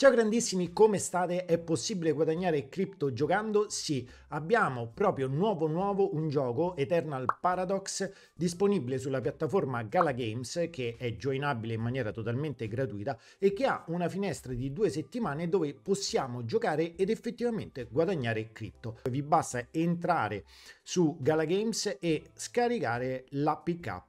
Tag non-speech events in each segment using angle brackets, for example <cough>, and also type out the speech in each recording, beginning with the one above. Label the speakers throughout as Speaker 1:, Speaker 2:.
Speaker 1: Ciao grandissimi, come state? È possibile guadagnare cripto giocando? Sì, abbiamo proprio nuovo nuovo un gioco, Eternal Paradox, disponibile sulla piattaforma Gala Games che è joinabile in maniera totalmente gratuita e che ha una finestra di due settimane dove possiamo giocare ed effettivamente guadagnare cripto. Vi basta entrare su Gala Games e scaricare la l'APK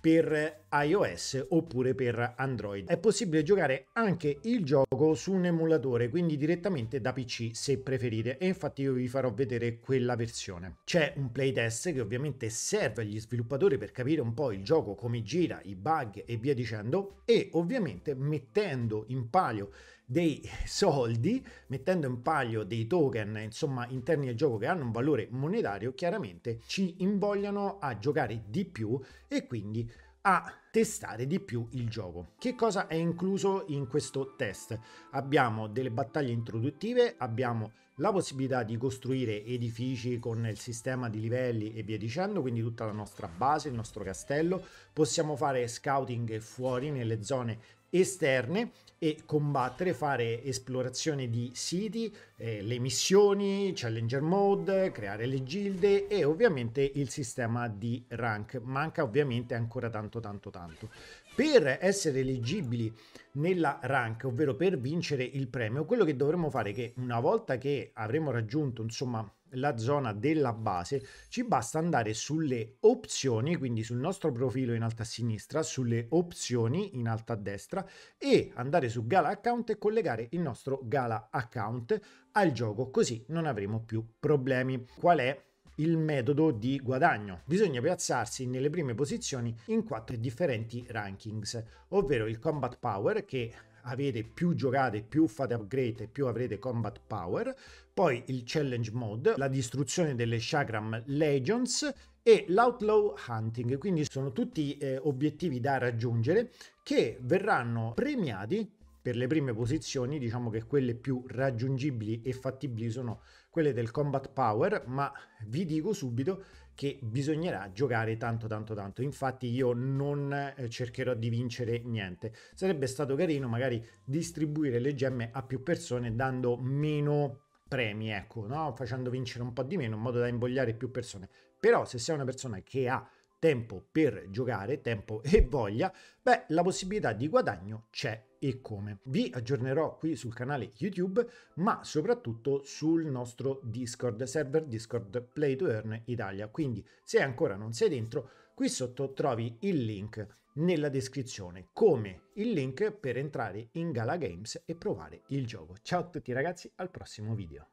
Speaker 1: per iOS oppure per Android. È possibile giocare anche il gioco su un emulatore, quindi direttamente da PC se preferite e infatti io vi farò vedere quella versione. C'è un playtest che ovviamente serve agli sviluppatori per capire un po' il gioco, come gira, i bug e via dicendo e ovviamente mettendo in palio dei soldi, mettendo in palio dei token, insomma, interni al gioco che hanno un valore monetario, chiaramente ci invogliano a giocare di più e quindi a testare di più il gioco. Che cosa è incluso in questo test? Abbiamo delle battaglie introduttive, abbiamo la possibilità di costruire edifici con il sistema di livelli e via dicendo, quindi tutta la nostra base, il nostro castello, possiamo fare scouting fuori nelle zone esterne e combattere, fare esplorazione di siti, eh, le missioni, challenger mode, creare le gilde e ovviamente il sistema di rank. Manca ovviamente ancora tanto tanto tanto. Per essere elegibili nella rank, ovvero per vincere il premio, quello che dovremmo fare è che una volta che avremo raggiunto insomma la zona della base, ci basta andare sulle opzioni, quindi sul nostro profilo in alto a sinistra, sulle opzioni in alto a destra e andare su Gala Account e collegare il nostro Gala Account al gioco, così non avremo più problemi. Qual è il metodo di guadagno. Bisogna piazzarsi nelle prime posizioni in quattro differenti rankings, ovvero il Combat Power che avete più giocate, più fate upgrade, più avrete combat power. Poi il challenge mode, la distruzione delle Shagram legions e l'outlaw hunting. Quindi sono tutti eh, obiettivi da raggiungere che verranno premiati per le prime posizioni, diciamo che quelle più raggiungibili e fattibili sono quelle del Combat Power, ma vi dico subito che bisognerà giocare tanto tanto tanto. Infatti io non eh, cercherò di vincere niente. Sarebbe stato carino magari distribuire le gemme a più persone dando meno premi, ecco, no? facendo vincere un po' di meno in modo da imbogliare più persone. Però se sei una persona che ha tempo per giocare, tempo <laughs> e voglia, beh, la possibilità di guadagno c'è e come. Vi aggiornerò qui sul canale YouTube, ma soprattutto sul nostro Discord server Discord Play to Earn Italia. Quindi, se ancora non sei dentro, qui sotto trovi il link nella descrizione, come il link per entrare in Gala Games e provare il gioco. Ciao a tutti ragazzi, al prossimo video.